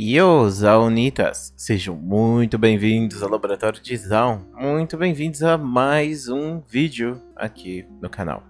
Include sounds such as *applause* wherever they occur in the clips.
Yo, Zaunitas! Sejam muito bem-vindos ao Laboratório de Zaun. Muito bem-vindos a mais um vídeo aqui no canal.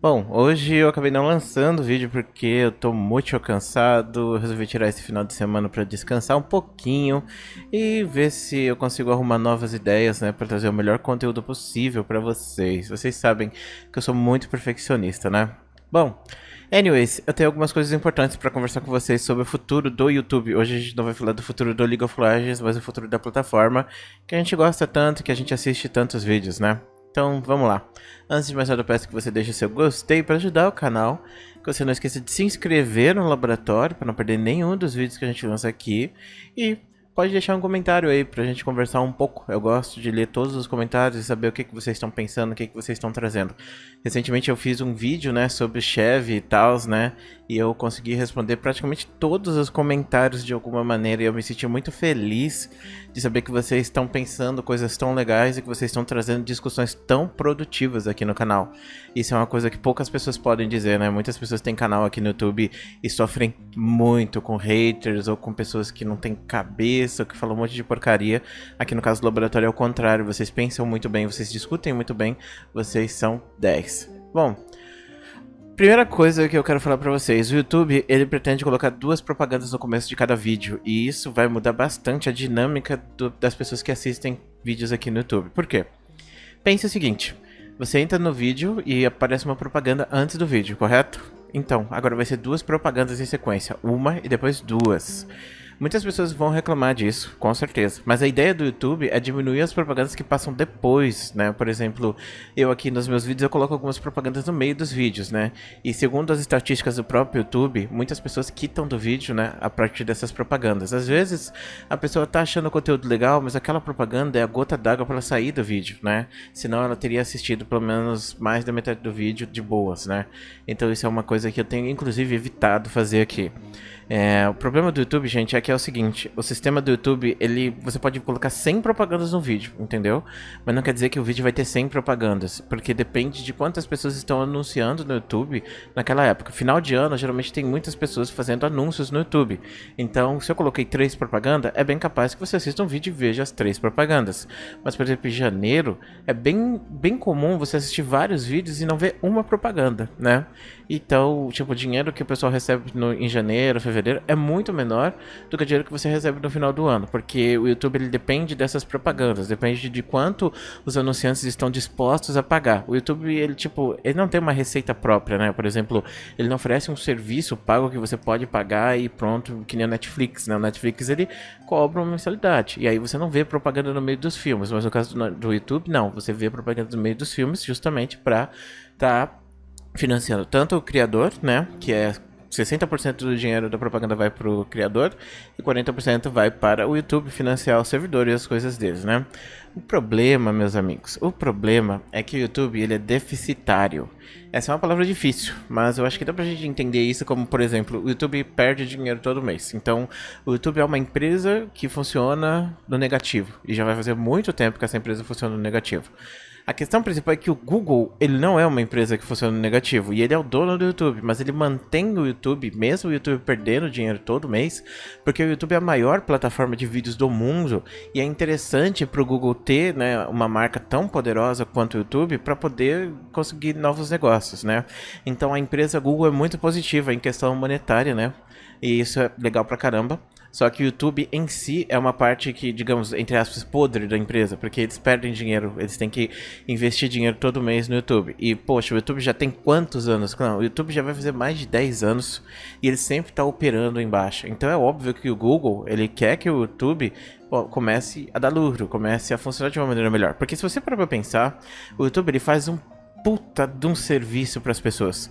Bom, hoje eu acabei não lançando o vídeo porque eu tô muito cansado, resolvi tirar esse final de semana para descansar um pouquinho e ver se eu consigo arrumar novas ideias, né, para trazer o melhor conteúdo possível para vocês. Vocês sabem que eu sou muito perfeccionista, né? Bom, anyways, eu tenho algumas coisas importantes para conversar com vocês sobre o futuro do YouTube. Hoje a gente não vai falar do futuro do League of Legends, mas o futuro da plataforma, que a gente gosta tanto, que a gente assiste tantos vídeos, né? Então, vamos lá. Antes de mais nada, eu peço que você deixe seu gostei para ajudar o canal, que você não esqueça de se inscrever no laboratório para não perder nenhum dos vídeos que a gente lança aqui e pode deixar um comentário aí pra gente conversar um pouco. Eu gosto de ler todos os comentários e saber o que, que vocês estão pensando, o que, que vocês estão trazendo. Recentemente eu fiz um vídeo, né, sobre Chevy e tal, né? E eu consegui responder praticamente todos os comentários de alguma maneira. E eu me senti muito feliz de saber que vocês estão pensando coisas tão legais e que vocês estão trazendo discussões tão produtivas aqui no canal. Isso é uma coisa que poucas pessoas podem dizer, né? Muitas pessoas têm canal aqui no YouTube e sofrem muito com haters ou com pessoas que não têm cabeça, que falam um monte de porcaria. Aqui no caso do laboratório é o contrário. Vocês pensam muito bem, vocês discutem muito bem, vocês são 10. Bom. Primeira coisa que eu quero falar para vocês, o YouTube, ele pretende colocar duas propagandas no começo de cada vídeo, e isso vai mudar bastante a dinâmica do, das pessoas que assistem vídeos aqui no YouTube. Por quê? Pense o seguinte, você entra no vídeo e aparece uma propaganda antes do vídeo, correto? Então, agora vai ser duas propagandas em sequência, uma e depois duas. Hum. Muitas pessoas vão reclamar disso, com certeza. Mas a ideia do YouTube é diminuir as propagandas que passam depois, né? Por exemplo, eu aqui nos meus vídeos eu coloco algumas propagandas no meio dos vídeos, né? E segundo as estatísticas do próprio YouTube, muitas pessoas quitam do vídeo, né? A partir dessas propagandas. Às vezes a pessoa tá achando o conteúdo legal, mas aquela propaganda é a gota d'água para sair do vídeo, né? Senão ela teria assistido pelo menos mais da metade do vídeo de boas, né? Então isso é uma coisa que eu tenho inclusive evitado fazer aqui. É, o problema do YouTube, gente, é que que é o seguinte, o sistema do YouTube, ele você pode colocar 100 propagandas no vídeo, entendeu? Mas não quer dizer que o vídeo vai ter 100 propagandas, porque depende de quantas pessoas estão anunciando no YouTube naquela época. Final de ano, geralmente tem muitas pessoas fazendo anúncios no YouTube. Então, se eu coloquei três propagandas, é bem capaz que você assista um vídeo e veja as três propagandas. Mas, por exemplo, em janeiro, é bem, bem comum você assistir vários vídeos e não ver uma propaganda, né? Então, tipo, o dinheiro que o pessoal recebe no, em janeiro, fevereiro, é muito menor do o dinheiro que você recebe no final do ano, porque o YouTube ele depende dessas propagandas, depende de quanto os anunciantes estão dispostos a pagar. O YouTube ele tipo, ele não tem uma receita própria, né? Por exemplo, ele não oferece um serviço pago que você pode pagar e pronto, que nem o Netflix, né? O Netflix ele cobra uma mensalidade e aí você não vê propaganda no meio dos filmes, mas no caso do, do YouTube não, você vê propaganda no meio dos filmes justamente para tá financiando tanto o criador, né, que é 60% do dinheiro da propaganda vai para o criador e 40% vai para o YouTube financiar o servidor e as coisas deles, né? O problema, meus amigos, o problema é que o YouTube ele é deficitário. Essa é uma palavra difícil, mas eu acho que dá pra gente entender isso como, por exemplo, o YouTube perde dinheiro todo mês. Então, o YouTube é uma empresa que funciona no negativo e já vai fazer muito tempo que essa empresa funciona no negativo. A questão principal é que o Google, ele não é uma empresa que funciona no negativo, e ele é o dono do YouTube, mas ele mantém o YouTube, mesmo o YouTube perdendo dinheiro todo mês, porque o YouTube é a maior plataforma de vídeos do mundo, e é interessante para o Google ter né, uma marca tão poderosa quanto o YouTube para poder conseguir novos negócios, né? Então a empresa Google é muito positiva em questão monetária, né? E isso é legal pra caramba. Só que o YouTube em si é uma parte que, digamos, entre aspas, podre da empresa, porque eles perdem dinheiro, eles têm que investir dinheiro todo mês no YouTube. E, poxa, o YouTube já tem quantos anos? Não, o YouTube já vai fazer mais de 10 anos e ele sempre está operando embaixo. Então é óbvio que o Google, ele quer que o YouTube comece a dar lucro, comece a funcionar de uma maneira melhor. Porque se você parar pra pensar, o YouTube ele faz um puta de um serviço para as pessoas.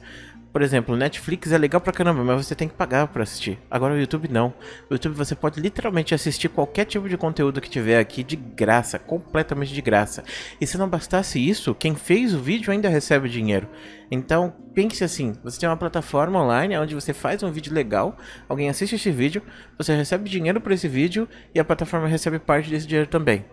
Por exemplo, Netflix é legal pra caramba, mas você tem que pagar pra assistir. Agora o YouTube não. O YouTube você pode literalmente assistir qualquer tipo de conteúdo que tiver aqui de graça, completamente de graça. E se não bastasse isso, quem fez o vídeo ainda recebe dinheiro. Então, pense assim: você tem uma plataforma online onde você faz um vídeo legal, alguém assiste esse vídeo, você recebe dinheiro por esse vídeo e a plataforma recebe parte desse dinheiro também.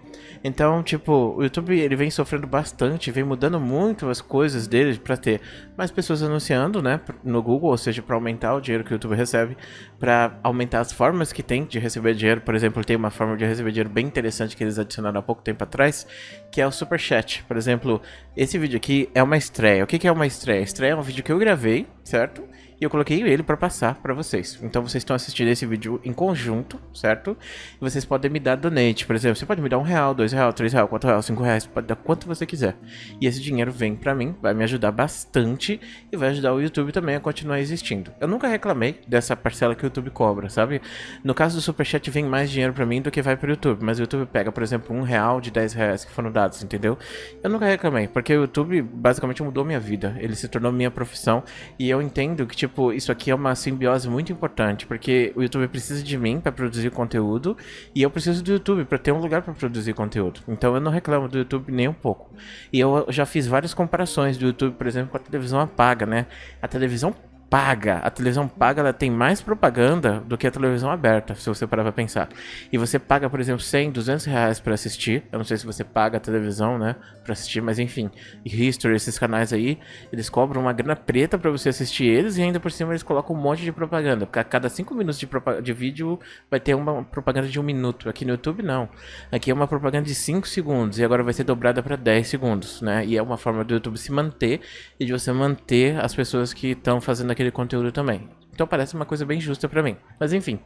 Então, tipo, o YouTube ele vem sofrendo bastante, vem mudando muito as coisas dele para ter mais pessoas anunciando, né, no Google, ou seja, para aumentar o dinheiro que o YouTube recebe, para aumentar as formas que tem de receber dinheiro. Por exemplo, tem uma forma de receber dinheiro bem interessante que eles adicionaram há pouco tempo atrás, que é o Super Chat. Por exemplo, esse vídeo aqui é uma estreia. O que, que é uma estreia? estreia. A estreia é um vídeo que eu gravei, certo? E eu coloquei ele para passar para vocês. Então vocês estão assistindo esse vídeo em conjunto, certo? E vocês podem me dar donate. Por exemplo, você pode me dar um real, dois real, três real, quatro real, cinco reais. Pode dar quanto você quiser. E esse dinheiro vem para mim, vai me ajudar bastante. E vai ajudar o YouTube também a continuar existindo. Eu nunca reclamei dessa parcela que o YouTube cobra, sabe? No caso do Superchat vem mais dinheiro para mim do que vai para o YouTube. Mas o YouTube pega, por exemplo, um real de dez reais que foram dados, entendeu? Eu nunca reclamei, porque o YouTube basicamente mudou minha vida. Ele se tornou minha profissão. E eu entendo que, tipo, tipo, isso aqui é uma simbiose muito importante, porque o YouTube precisa de mim para produzir conteúdo e eu preciso do YouTube para ter um lugar para produzir conteúdo. Então eu não reclamo do YouTube nem um pouco. E eu já fiz várias comparações do YouTube, por exemplo, com a televisão apaga, né? A televisão paga, a televisão paga, ela tem mais propaganda do que a televisão aberta, se você parar pra pensar. E você paga, por exemplo, 100, 200 reais pra assistir. Eu não sei se você paga a televisão, né, pra assistir, mas enfim. History, esses canais aí, eles cobram uma grana preta pra você assistir eles e ainda por cima eles colocam um monte de propaganda. Porque a cada 5 minutos de, de vídeo vai ter uma propaganda de 1 um minuto. Aqui no YouTube não. Aqui é uma propaganda de 5 segundos e agora vai ser dobrada pra 10 segundos, né? E é uma forma do YouTube se manter e de você manter as pessoas que estão fazendo aquele aquele conteúdo também. Então parece uma coisa bem justa para mim. Mas enfim.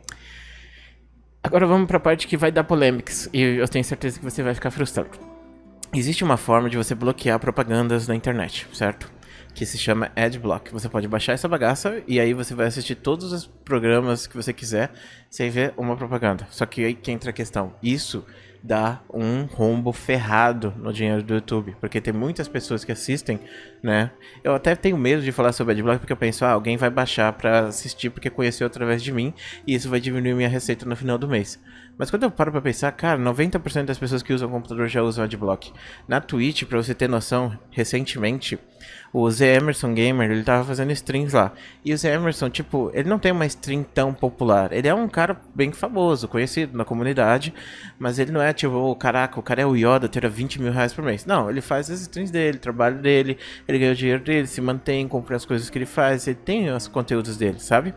Agora vamos para a parte que vai dar polêmicas e eu tenho certeza que você vai ficar frustrado. Existe uma forma de você bloquear propagandas na internet, certo? Que se chama Adblock. Você pode baixar essa bagaça e aí você vai assistir todos os programas que você quiser sem ver uma propaganda. Só que aí que entra a questão. Isso dá um rombo ferrado no dinheiro do YouTube, porque tem muitas pessoas que assistem, né? Eu até tenho medo de falar sobre adblock porque eu penso, ah, alguém vai baixar para assistir porque conheceu através de mim e isso vai diminuir minha receita no final do mês. Mas quando eu paro para pensar, cara, 90% das pessoas que usam o computador já usam adblock. Na Twitch, para você ter noção, recentemente, o Z Emerson Gamer, ele tava fazendo streams lá. E o Z Emerson, tipo, ele não tem uma stream tão popular. Ele é um cara bem famoso, conhecido na comunidade, mas ele não é é tipo, oh, caraca, o cara é o Yoda, tira 20 mil reais por mês. Não, ele faz as streams dele, trabalho dele, ele ganha o dinheiro dele, se mantém, compra as coisas que ele faz, ele tem os conteúdos dele, sabe?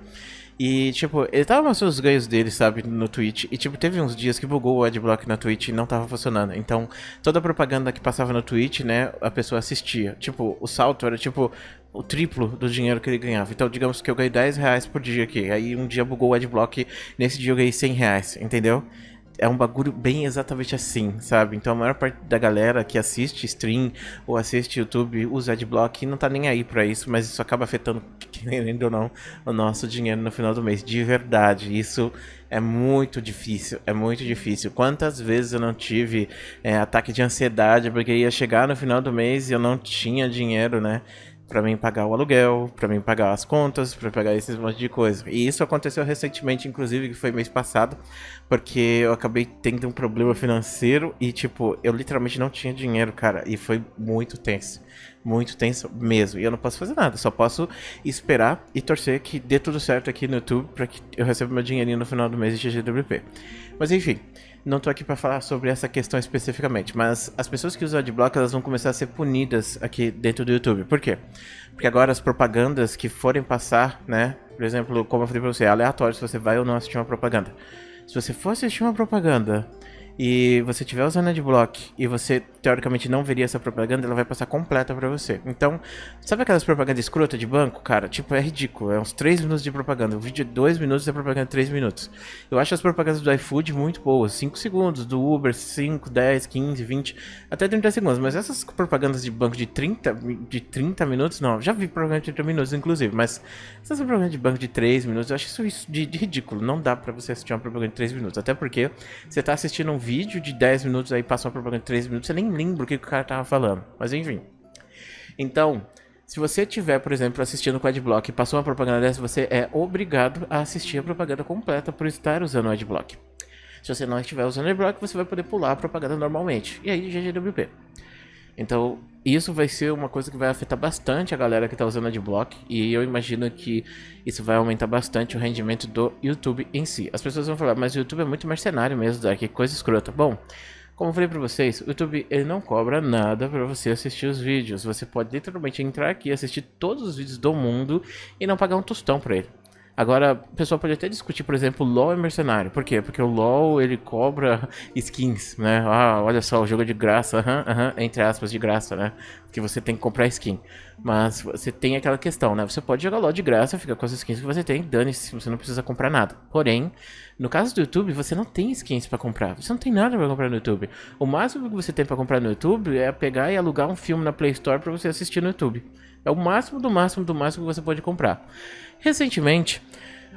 E, tipo, ele tava mostrando os ganhos dele, sabe, no Twitch. E, tipo, teve uns dias que bugou o adblock na Twitch e não tava funcionando. Então, toda a propaganda que passava no Twitch, né, a pessoa assistia. Tipo, o salto era, tipo, o triplo do dinheiro que ele ganhava. Então, digamos que eu ganhei 10 reais por dia aqui. Aí, um dia bugou o adblock, nesse dia eu ganhei 100 reais, entendeu? é um bagulho bem exatamente assim, sabe? Então a maior parte da galera que assiste stream ou assiste YouTube usa adblock e não tá nem aí para isso, mas isso acaba afetando, *laughs* querendo ou não, o nosso dinheiro no final do mês, de verdade. Isso é muito difícil, é muito difícil. Quantas vezes eu não tive é, ataque de ansiedade porque ia chegar no final do mês e eu não tinha dinheiro, né? para mim pagar o aluguel, para mim pagar as contas, para pagar esses monte de coisa. E isso aconteceu recentemente, inclusive, que foi mês passado, porque eu acabei tendo um problema financeiro e tipo, eu literalmente não tinha dinheiro, cara, e foi muito tenso muito tenso mesmo. E eu não posso fazer nada, só posso esperar e torcer que dê tudo certo aqui no YouTube para que eu receba meu dinheirinho no final do mês de GGWP. Mas enfim, não tô aqui para falar sobre essa questão especificamente, mas as pessoas que usam adblock elas vão começar a ser punidas aqui dentro do YouTube. Por quê? Porque agora as propagandas que forem passar, né? Por exemplo, como eu falei para você, é aleatório se você vai ou não assistir uma propaganda. Se você for assistir uma propaganda e você tiver usando adblock e você teoricamente não veria essa propaganda, ela vai passar completa para você. Então, sabe aquelas propagandas escrotas de banco, cara? Tipo, é ridículo. É uns 3 minutos de propaganda. O vídeo é 2 minutos e a propaganda é 3 minutos. Eu acho as propagandas do iFood muito boas. 5 segundos, do Uber 5, 10, 15, 20, até 30 segundos. Mas essas propagandas de banco de 30, de 30 minutos, não. Já vi propaganda de 30 minutos, inclusive. Mas essas propagandas de banco de 3 minutos, eu acho isso de, de ridículo. Não dá para você assistir uma propaganda de 3 minutos. Até porque você tá assistindo um vídeo vídeo de 10 minutos, aí passa uma propaganda de 3 minutos, você nem lembra o que, que o cara tava falando. Mas enfim. Então, se você tiver, por exemplo, assistindo com Adblock e passou uma propaganda dessa, você é obrigado a assistir a propaganda completa por estar usando o Adblock. Se você não estiver usando o Adblock, você vai poder pular a propaganda normalmente. E aí, GGWP. Então, isso vai ser uma coisa que vai afetar bastante a galera que está usando Adblock e eu imagino que isso vai aumentar bastante o rendimento do YouTube em si. As pessoas vão falar, mas o YouTube é muito mercenário mesmo, Dark, que coisa escrota. Bom, como eu falei para vocês, o YouTube ele não cobra nada para você assistir os vídeos. Você pode literalmente entrar aqui e assistir todos os vídeos do mundo e não pagar um tostão para ele. Agora, o pessoal pode até discutir, por exemplo, LoL é mercenário. Por quê? Porque o LoL, ele cobra skins, né? Ah, olha só, o jogo é de graça, uhum, uhum, entre aspas, de graça, né? Que você tem que comprar skin. Mas você tem aquela questão, né? Você pode jogar LoL de graça, fica com as skins que você tem, dane-se, você não precisa comprar nada. Porém, no caso do YouTube, você não tem skins para comprar. Você não tem nada para comprar no YouTube. O máximo que você tem para comprar no YouTube é pegar e alugar um filme na Play Store para você assistir no YouTube. É o máximo do máximo do máximo que você pode comprar. Recentemente,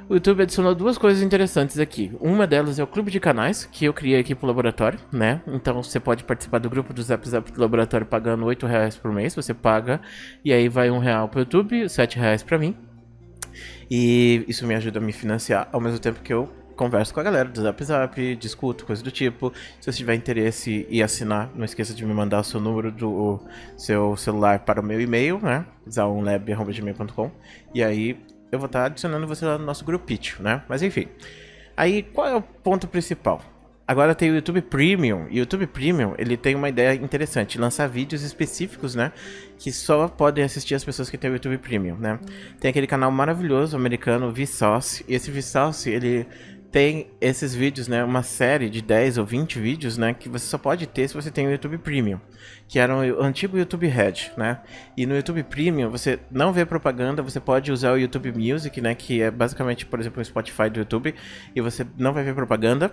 o YouTube adicionou duas coisas interessantes aqui. Uma delas é o clube de canais, que eu criei aqui pro laboratório, né? Então você pode participar do grupo do Zap Zap do laboratório pagando 8 reais por mês, você paga, e aí vai um real pro YouTube, 7 reais pra mim. E isso me ajuda a me financiar ao mesmo tempo que eu converso com a galera do Zap Zap, discuto, coisa do tipo. Se você tiver interesse e assinar, não esqueça de me mandar o seu número do seu celular para o meu e-mail, né? zaunlab.gmail.com E aí eu vou estar tá adicionando você lá no nosso grupito, né? Mas enfim. Aí, qual é o ponto principal? Agora tem o YouTube Premium. E o YouTube Premium, ele tem uma ideia interessante, lançar vídeos específicos, né, que só podem assistir as pessoas que têm o YouTube Premium, né? Tem aquele canal maravilhoso americano, Vsauce, e esse Vsauce, ele tem esses vídeos, né? Uma série de 10 ou 20 vídeos, né? Que você só pode ter se você tem o YouTube Premium, que era o antigo YouTube Red, né? E no YouTube Premium você não vê propaganda, você pode usar o YouTube Music, né? Que é basicamente, por exemplo, o Spotify do YouTube, e você não vai ver propaganda.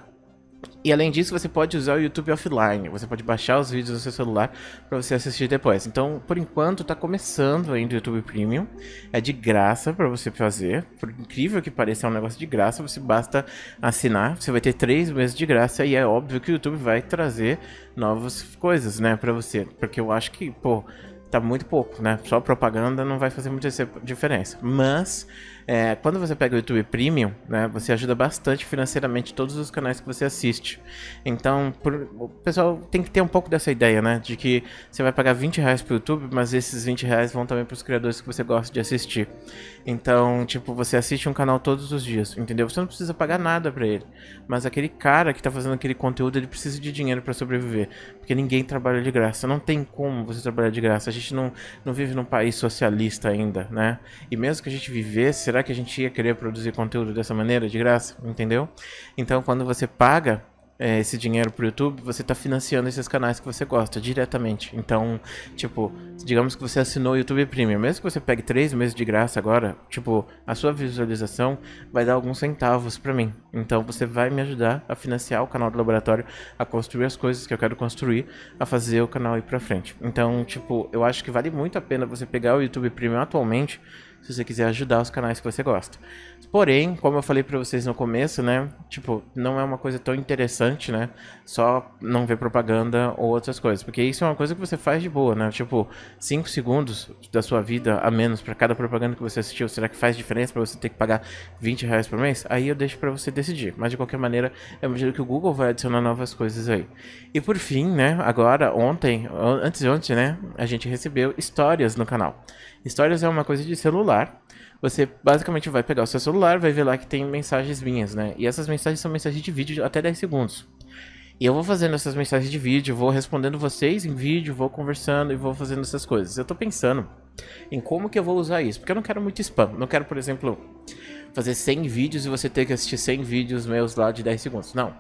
E além disso, você pode usar o YouTube offline. Você pode baixar os vídeos no seu celular para você assistir depois. Então, por enquanto, está começando ainda o YouTube Premium. É de graça para você fazer. Por incrível que pareça, é um negócio de graça. Você basta assinar. Você vai ter três meses de graça. E é óbvio que o YouTube vai trazer novas coisas, né, para você. Porque eu acho que, pô, tá muito pouco, né? Só propaganda não vai fazer muita diferença. Mas é, quando você pega o YouTube Premium, né, você ajuda bastante financeiramente todos os canais que você assiste. Então, por, o pessoal tem que ter um pouco dessa ideia, né? De que você vai pagar 20 reais pro YouTube, mas esses 20 reais vão também pros criadores que você gosta de assistir. Então, tipo, você assiste um canal todos os dias, entendeu? Você não precisa pagar nada para ele. Mas aquele cara que tá fazendo aquele conteúdo, ele precisa de dinheiro para sobreviver. Porque ninguém trabalha de graça. Não tem como você trabalhar de graça. A gente não, não vive num país socialista ainda, né? E mesmo que a gente vivesse, será que a gente ia querer produzir conteúdo dessa maneira, de graça? Entendeu? Então, quando você paga é, esse dinheiro pro YouTube, você tá financiando esses canais que você gosta diretamente. Então, tipo, digamos que você assinou o YouTube Premium, mesmo que você pegue três meses de graça agora, tipo, a sua visualização vai dar alguns centavos para mim. Então, você vai me ajudar a financiar o canal do laboratório, a construir as coisas que eu quero construir, a fazer o canal ir para frente. Então, tipo, eu acho que vale muito a pena você pegar o YouTube Premium atualmente se você quiser ajudar os canais que você gosta. Porém, como eu falei para vocês no começo, né? Tipo, não é uma coisa tão interessante, né? Só não ver propaganda ou outras coisas, porque isso é uma coisa que você faz de boa, né? Tipo, 5 segundos da sua vida a menos para cada propaganda que você assistiu, será que faz diferença para você ter que pagar 20 reais por mês? Aí eu deixo para você decidir. Mas de qualquer maneira, eu imagino que o Google vai adicionar novas coisas aí. E por fim, né? Agora, ontem, antes de ontem, né? A gente recebeu histórias no canal. Histórias é uma coisa de celular. Você basicamente vai pegar o seu celular, vai ver lá que tem mensagens minhas, né? E essas mensagens são mensagens de vídeo de até 10 segundos. E eu vou fazendo essas mensagens de vídeo, vou respondendo vocês em vídeo, vou conversando e vou fazendo essas coisas. Eu tô pensando em como que eu vou usar isso, porque eu não quero muito spam. Não quero, por exemplo, fazer 100 vídeos e você ter que assistir 100 vídeos meus lá de 10 segundos. Não.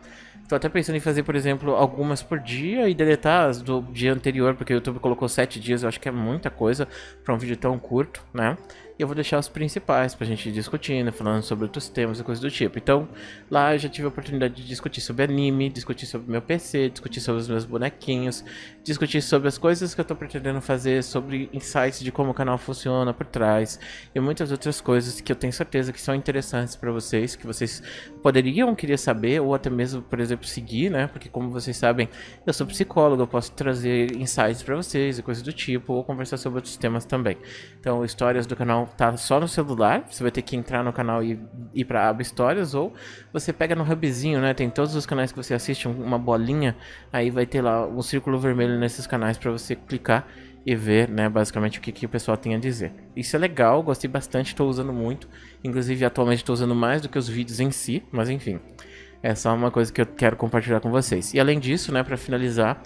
Tô até pensando em fazer, por exemplo, algumas por dia e deletar as do dia anterior, porque o YouTube colocou 7 dias, eu acho que é muita coisa para um vídeo tão curto, né? eu vou deixar os principais pra gente discutindo, falando sobre outros temas e coisas do tipo. Então, lá eu já tive a oportunidade de discutir sobre anime, discutir sobre meu PC, discutir sobre os meus bonequinhos, discutir sobre as coisas que eu tô pretendendo fazer, sobre insights de como o canal funciona por trás e muitas outras coisas que eu tenho certeza que são interessantes para vocês, que vocês poderiam querer saber ou até mesmo, por exemplo, seguir, né? Porque como vocês sabem, eu sou psicólogo, eu posso trazer insights para vocês e coisas do tipo ou conversar sobre outros temas também. Então, histórias do canal tá só no celular, você vai ter que entrar no canal e ir para aba histórias, ou você pega no hubzinho, né? Tem todos os canais que você assiste, uma bolinha, aí vai ter lá um círculo vermelho nesses canais para você clicar e ver, né, basicamente o que, que o pessoal tem a dizer. Isso é legal, gostei bastante, estou usando muito, inclusive atualmente estou usando mais do que os vídeos em si, mas enfim, é só uma coisa que eu quero compartilhar com vocês. E além disso, né, para finalizar,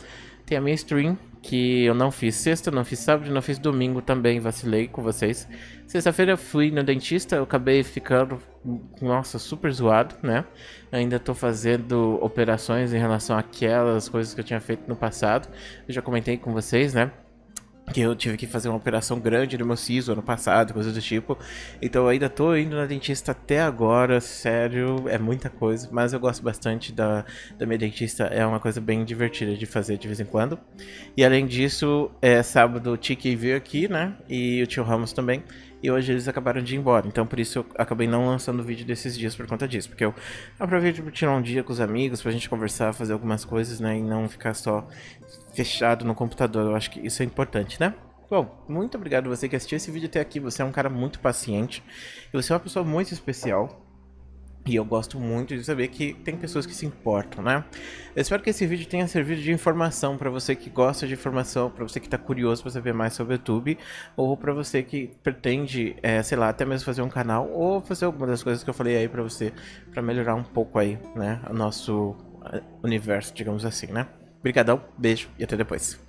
tem a minha stream que eu não fiz sexta, não fiz sábado, não fiz domingo também, vacilei com vocês. Sexta-feira eu fui no dentista, eu acabei ficando, nossa, super zoado, né? Ainda tô fazendo operações em relação àquelas coisas que eu tinha feito no passado. Eu já comentei com vocês, né? que eu tive que fazer uma operação grande no meu siso ano passado, coisas do tipo. Então eu ainda tô indo na dentista até agora, sério, é muita coisa, mas eu gosto bastante da, da minha dentista, é uma coisa bem divertida de fazer de vez em quando. E além disso, é sábado o Tiki veio aqui, né? E o tio Ramos também. E hoje eles acabaram de ir embora, então por isso eu acabei não lançando o vídeo desses dias por conta disso, porque eu aproveito para tirar um dia com os amigos, pra gente conversar, fazer algumas coisas, né? E não ficar só fechado no computador. Eu acho que isso é importante, né? Bom, muito obrigado você que assistiu esse vídeo até aqui. Você é um cara muito paciente. E você é uma pessoa muito especial. E eu gosto muito de saber que tem pessoas que se importam, né? Eu espero que esse vídeo tenha servido de informação para você que gosta de informação, para você que está curioso para saber mais sobre o YouTube, ou para você que pretende, é, sei lá, até mesmo fazer um canal, ou fazer alguma das coisas que eu falei aí para você, para melhorar um pouco aí, né, o nosso é, universo, digamos assim, né? Obrigadão, beijo e até depois.